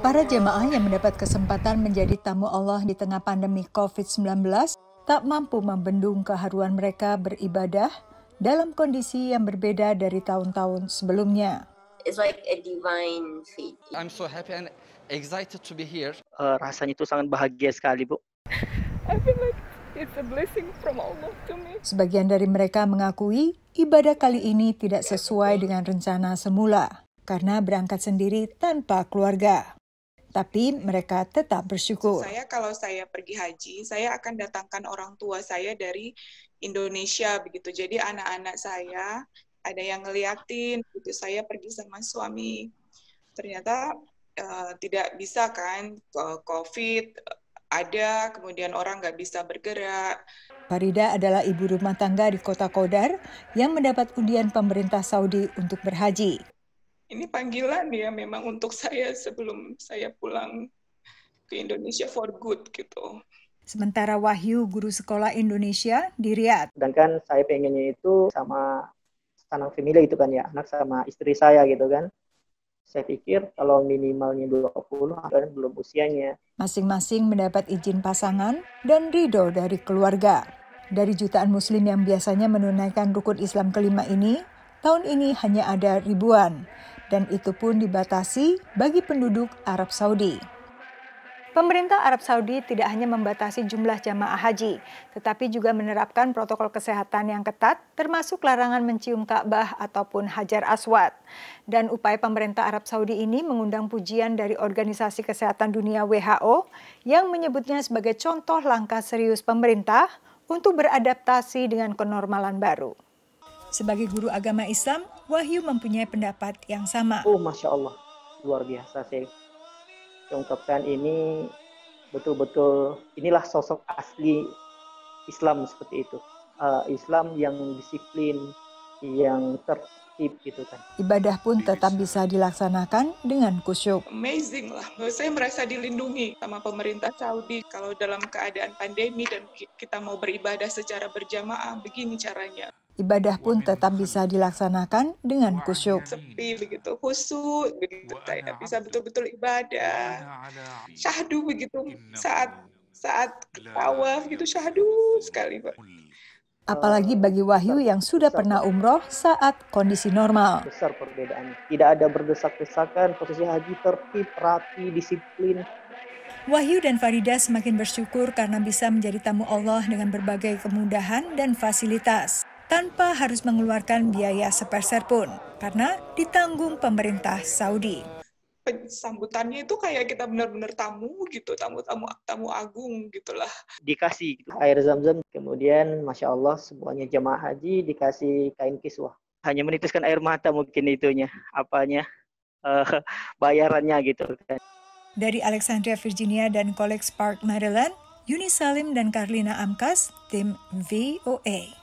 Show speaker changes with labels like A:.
A: Para jemaah yang mendapat kesempatan menjadi tamu Allah di tengah pandemi COVID-19 tak mampu membendung keharuan mereka beribadah dalam kondisi yang berbeda dari tahun-tahun sebelumnya.
B: It's like a divine I'm so happy and excited to be here. Uh, rasanya itu sangat bahagia sekali, Bu. I feel like It's a blessing from Allah
A: to me. Sebagian dari mereka mengakui ibadah kali ini tidak sesuai dengan rencana semula karena berangkat sendiri tanpa keluarga. Tapi mereka tetap bersyukur.
C: Saya kalau saya pergi haji, saya akan datangkan orang tua saya dari Indonesia begitu. Jadi anak-anak saya ada yang ngeliatin begitu. Saya pergi sama suami. Ternyata uh, tidak bisa kan COVID ada, kemudian orang nggak bisa bergerak.
A: Farida adalah ibu rumah tangga di kota Kodar yang mendapat undian pemerintah Saudi untuk berhaji
C: ini panggilan ya memang untuk saya sebelum saya pulang ke Indonesia for good gitu.
A: Sementara Wahyu, guru sekolah Indonesia di Riyadh. Dan
B: saya pengennya itu sama sanang family itu kan ya, anak sama istri saya gitu kan. Saya pikir kalau minimalnya 20 kan belum usianya.
A: Masing-masing mendapat izin pasangan dan ridho dari keluarga. Dari jutaan muslim yang biasanya menunaikan rukun Islam kelima ini, tahun ini hanya ada ribuan dan itu pun dibatasi bagi penduduk Arab Saudi. Pemerintah Arab Saudi tidak hanya membatasi jumlah jamaah haji, tetapi juga menerapkan protokol kesehatan yang ketat, termasuk larangan mencium Ka'bah ataupun Hajar Aswad. Dan upaya pemerintah Arab Saudi ini mengundang pujian dari Organisasi Kesehatan Dunia WHO yang menyebutnya sebagai contoh langkah serius pemerintah untuk beradaptasi dengan kenormalan baru. Sebagai guru agama Islam, Wahyu mempunyai pendapat yang sama. Oh,
B: Masya Allah. Luar biasa, sih. Ungkapan ini betul-betul inilah sosok asli Islam seperti itu. Uh, Islam yang disiplin, yang tertib gitu kan.
A: Ibadah pun tetap bisa dilaksanakan dengan kusyuk. Amazing
C: lah, saya merasa dilindungi sama pemerintah Saudi kalau dalam keadaan pandemi dan kita mau beribadah secara berjamaah begini caranya
A: ibadah pun tetap bisa dilaksanakan dengan khusyuk.
C: Sepi begitu, khusyuk begitu, tidak bisa betul-betul ibadah. Syahdu begitu saat
B: saat tawaf gitu syahdu sekali, Pak.
A: Apalagi bagi Wahyu yang sudah pernah umroh saat kondisi normal.
B: Besar perbedaannya. Tidak ada berdesak-desakan, posisi haji tertib, rapi, disiplin,
A: Wahyu dan Farida semakin bersyukur karena bisa menjadi tamu Allah dengan berbagai kemudahan dan fasilitas tanpa harus mengeluarkan biaya sepeser pun karena ditanggung pemerintah Saudi.
C: Sambutannya itu kayak kita benar-benar tamu gitu, tamu tamu tamu agung gitulah.
B: Dikasih gitu. air zam-zam, kemudian masya Allah semuanya jemaah
A: haji dikasih kain kiswah.
B: Hanya menitiskan air mata mungkin itunya, apanya uh, bayarannya gitu kan.
A: Dari Alexandria Virginia dan College Park Maryland, Yuni Salim dan Karlina Amkas, tim VOA.